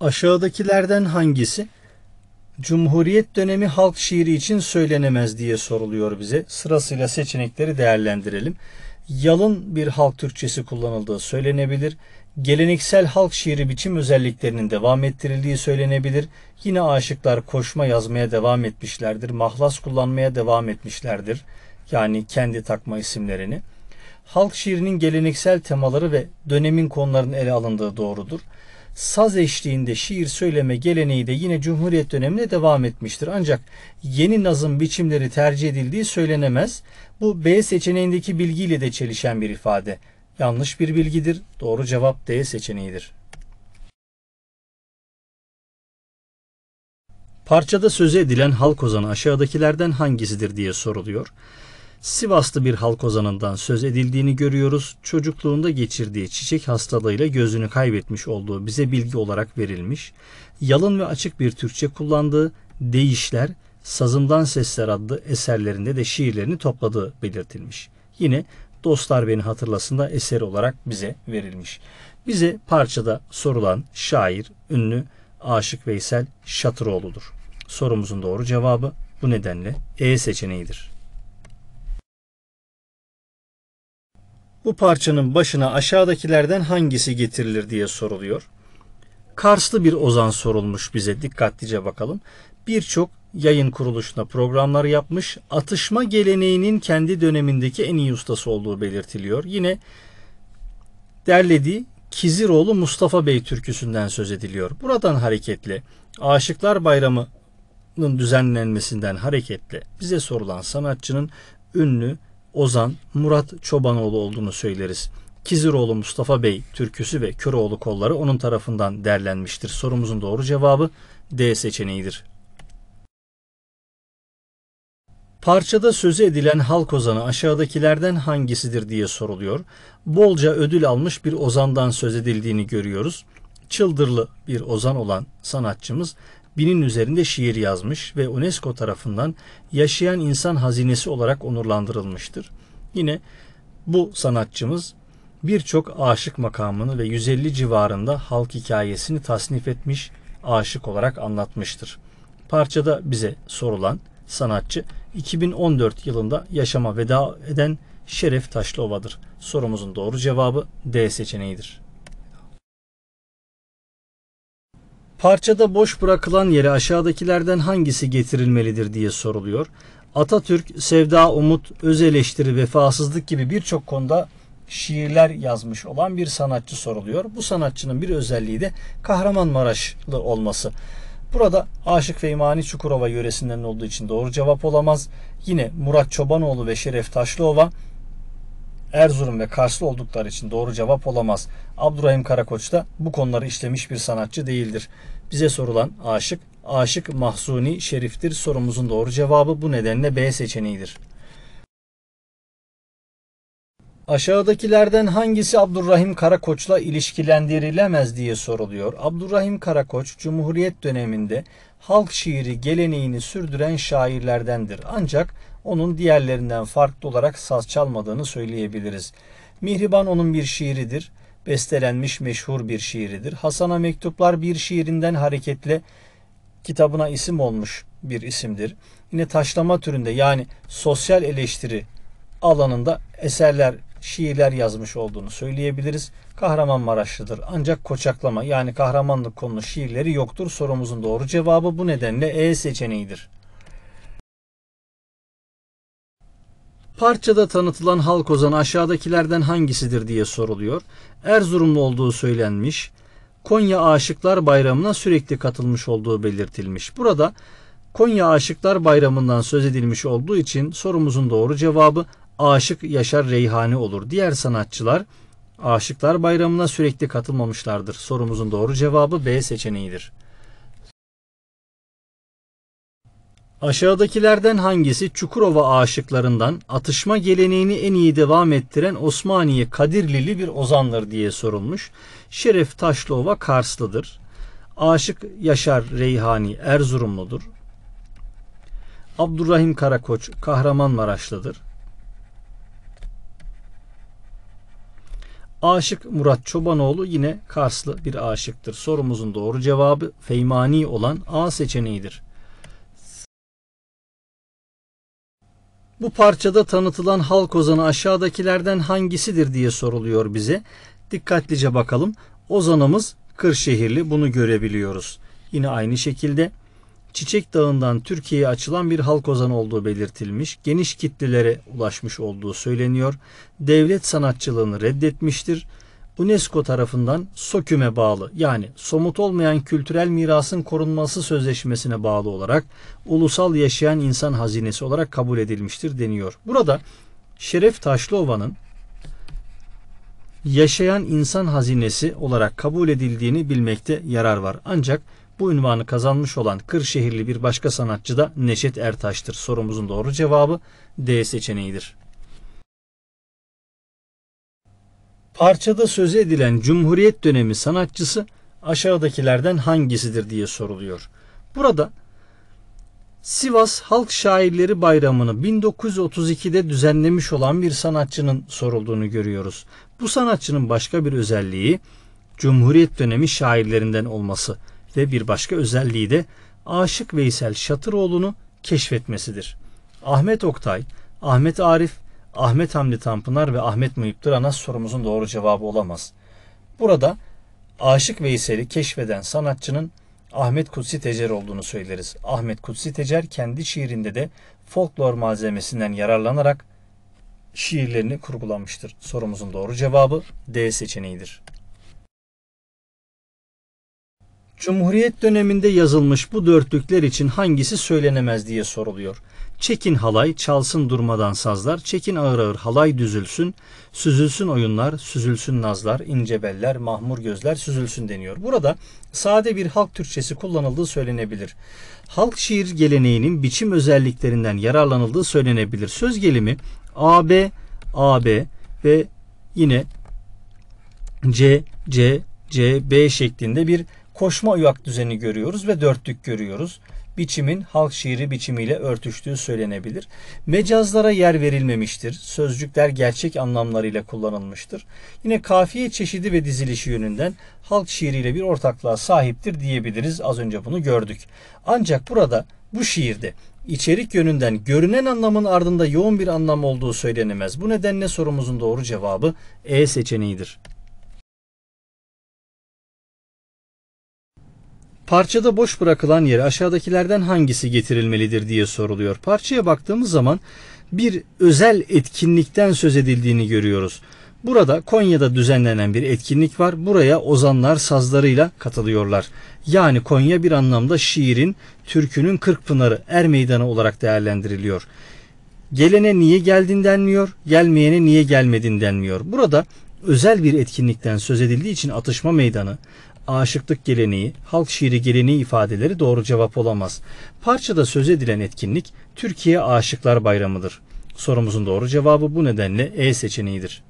Aşağıdakilerden hangisi? Cumhuriyet dönemi halk şiiri için söylenemez diye soruluyor bize. Sırasıyla seçenekleri değerlendirelim. Yalın bir halk Türkçesi kullanıldığı söylenebilir. Geleneksel halk şiiri biçim özelliklerinin devam ettirildiği söylenebilir. Yine aşıklar koşma yazmaya devam etmişlerdir. Mahlas kullanmaya devam etmişlerdir. Yani kendi takma isimlerini. Halk şiirinin geleneksel temaları ve dönemin konularının ele alındığı doğrudur saz eşliğinde şiir söyleme geleneği de yine Cumhuriyet döneminde devam etmiştir. Ancak yeni nazım biçimleri tercih edildiği söylenemez. Bu B seçeneğindeki bilgiyle de çelişen bir ifade. Yanlış bir bilgidir. Doğru cevap D seçeneğidir. Parçada söze edilen halk ozanı aşağıdakilerden hangisidir diye soruluyor. Sivaslı bir halk ozanından söz edildiğini görüyoruz. Çocukluğunda geçirdiği çiçek hastalığıyla gözünü kaybetmiş olduğu bize bilgi olarak verilmiş. Yalın ve açık bir Türkçe kullandığı Değişler, Sazımdan Sesler adlı eserlerinde de şiirlerini topladığı belirtilmiş. Yine Dostlar Beni hatırlasın da eseri olarak bize verilmiş. Bize parçada sorulan şair, ünlü Aşık Veysel Şatıroğlu'dur. Sorumuzun doğru cevabı bu nedenle E seçeneğidir. Bu parçanın başına aşağıdakilerden hangisi getirilir diye soruluyor. Karslı bir ozan sorulmuş bize dikkatlice bakalım. Birçok yayın kuruluşuna programlar yapmış, atışma geleneğinin kendi dönemindeki en iyi ustası olduğu belirtiliyor. Yine derlediği Kiziroğlu Mustafa Bey türküsünden söz ediliyor. Buradan hareketle Aşıklar Bayramı'nın düzenlenmesinden hareketle bize sorulan sanatçının ünlü Ozan Murat Çobanoğlu olduğunu söyleriz. Kiziroğlu Mustafa Bey türküsü ve Köroğlu kolları onun tarafından derlenmiştir. Sorumuzun doğru cevabı D seçeneğidir. Parçada sözü edilen halk ozanı aşağıdakilerden hangisidir diye soruluyor. Bolca ödül almış bir ozandan söz edildiğini görüyoruz. Çıldırlı bir ozan olan sanatçımız binin üzerinde şiir yazmış ve UNESCO tarafından yaşayan insan hazinesi olarak onurlandırılmıştır. Yine bu sanatçımız birçok aşık makamını ve 150 civarında halk hikayesini tasnif etmiş, aşık olarak anlatmıştır. Parçada bize sorulan sanatçı 2014 yılında yaşama veda eden Şeref Taşlıova'dır. Sorumuzun doğru cevabı D seçeneğidir. Parçada boş bırakılan yere aşağıdakilerden hangisi getirilmelidir diye soruluyor. Atatürk, sevda, umut, öz eleştiri, vefasızlık gibi birçok konuda şiirler yazmış olan bir sanatçı soruluyor. Bu sanatçının bir özelliği de Kahramanmaraşlı olması. Burada Aşık ve Feymani Çukurova yöresinden olduğu için doğru cevap olamaz. Yine Murat Çobanoğlu ve Şeref Taşlıova Erzurum ve Karslı oldukları için doğru cevap olamaz. Abdurrahim Karakoç da bu konuları işlemiş bir sanatçı değildir. Bize sorulan aşık, aşık Mahsuni şeriftir. Sorumuzun doğru cevabı bu nedenle B seçeneğidir. Aşağıdakilerden hangisi Abdurrahim Karakoç'la ilişkilendirilemez diye soruluyor. Abdurrahim Karakoç Cumhuriyet döneminde halk şiiri geleneğini sürdüren şairlerdendir. Ancak onun diğerlerinden farklı olarak saz çalmadığını söyleyebiliriz. Mihriban onun bir şiiridir. Bestelenmiş meşhur bir şiiridir. Hasan'a mektuplar bir şiirinden hareketle kitabına isim olmuş bir isimdir. Yine taşlama türünde yani sosyal eleştiri alanında eserler, şiirler yazmış olduğunu söyleyebiliriz. Kahraman Maraşlıdır. Ancak koçaklama yani kahramanlık konulu şiirleri yoktur. Sorumuzun doğru cevabı bu nedenle E seçeneğidir. Parçada tanıtılan halk ozanı aşağıdakilerden hangisidir diye soruluyor. Erzurumlu olduğu söylenmiş. Konya Aşıklar Bayramı'na sürekli katılmış olduğu belirtilmiş. Burada Konya Aşıklar Bayramı'ndan söz edilmiş olduğu için sorumuzun doğru cevabı Aşık Yaşar Reyhani olur. Diğer sanatçılar Aşıklar Bayramı'na sürekli katılmamışlardır. Sorumuzun doğru cevabı B seçeneğidir. Aşağıdakilerden hangisi Çukurova aşıklarından atışma geleneğini en iyi devam ettiren Osmaniye Kadirlili bir ozandır diye sorulmuş. Şeref Taşlova Karslıdır. Aşık Yaşar Reyhani Erzurumludur. Abdurrahim Karakoç Kahramanmaraşlıdır. Aşık Murat Çobanoğlu yine Karslı bir aşıktır. Sorumuzun doğru cevabı Feymani olan A seçeneğidir. Bu parçada tanıtılan halk ozanı aşağıdakilerden hangisidir diye soruluyor bize. Dikkatlice bakalım. Ozanımız Kırşehirli bunu görebiliyoruz. Yine aynı şekilde Çiçek Dağı'ndan Türkiye'ye açılan bir halk ozanı olduğu belirtilmiş. Geniş kitlelere ulaşmış olduğu söyleniyor. Devlet sanatçılığını reddetmiştir. UNESCO tarafından SOKÜM'e bağlı yani somut olmayan kültürel mirasın korunması sözleşmesine bağlı olarak ulusal yaşayan insan hazinesi olarak kabul edilmiştir deniyor. Burada Şeref Taşlıova'nın yaşayan insan hazinesi olarak kabul edildiğini bilmekte yarar var. Ancak bu ünvanı kazanmış olan Kırşehirli bir başka sanatçı da Neşet Ertaş'tır. Sorumuzun doğru cevabı D seçeneğidir. Parçada söz edilen Cumhuriyet dönemi sanatçısı aşağıdakilerden hangisidir diye soruluyor. Burada Sivas Halk Şairleri Bayramı'nı 1932'de düzenlemiş olan bir sanatçının sorulduğunu görüyoruz. Bu sanatçının başka bir özelliği Cumhuriyet dönemi şairlerinden olması ve bir başka özelliği de Aşık Veysel Şatıroğlu'nu keşfetmesidir. Ahmet Oktay, Ahmet Arif Ahmet Hamdi Tanpınar ve Ahmet Muhip ana sorumuzun doğru cevabı olamaz. Burada Aşık Veysel'i keşfeden sanatçının Ahmet Kutsi Tecer olduğunu söyleriz. Ahmet Kutsi Tecer kendi şiirinde de folklor malzemesinden yararlanarak şiirlerini kurgulamıştır. Sorumuzun doğru cevabı D seçeneğidir. Cumhuriyet döneminde yazılmış bu dörtlükler için hangisi söylenemez diye soruluyor. Çekin halay, çalsın durmadan sazlar, çekin ağır ağır halay düzülsün, süzülsün oyunlar, süzülsün nazlar, ince beller, mahmur gözler süzülsün deniyor. Burada sade bir halk Türkçesi kullanıldığı söylenebilir. Halk şiir geleneğinin biçim özelliklerinden yararlanıldığı söylenebilir. Söz gelimi AB, AB ve yine C, C, C, B şeklinde bir koşma uyak düzeni görüyoruz ve dörtlük görüyoruz. Biçimin halk şiiri biçimiyle örtüştüğü söylenebilir. Mecazlara yer verilmemiştir. Sözcükler gerçek anlamlarıyla kullanılmıştır. Yine kafiye çeşidi ve dizilişi yönünden halk şiiriyle bir ortaklığa sahiptir diyebiliriz. Az önce bunu gördük. Ancak burada bu şiirde içerik yönünden görünen anlamın ardında yoğun bir anlam olduğu söylenemez. Bu nedenle sorumuzun doğru cevabı E seçeneğidir. Parçada boş bırakılan yere aşağıdakilerden hangisi getirilmelidir diye soruluyor. Parçaya baktığımız zaman bir özel etkinlikten söz edildiğini görüyoruz. Burada Konya'da düzenlenen bir etkinlik var. Buraya ozanlar sazlarıyla katılıyorlar. Yani Konya bir anlamda şiirin, türkünün Kırkpınarı, Er Meydanı olarak değerlendiriliyor. Gelene niye geldin denmiyor, gelmeyene niye gelmedin denmiyor. Burada özel bir etkinlikten söz edildiği için atışma meydanı, aşıklık geleneği, halk şiiri geleneği ifadeleri doğru cevap olamaz. Parçada söz edilen etkinlik Türkiye Aşıklar Bayramı'dır. Sorumuzun doğru cevabı bu nedenle E seçeneğidir.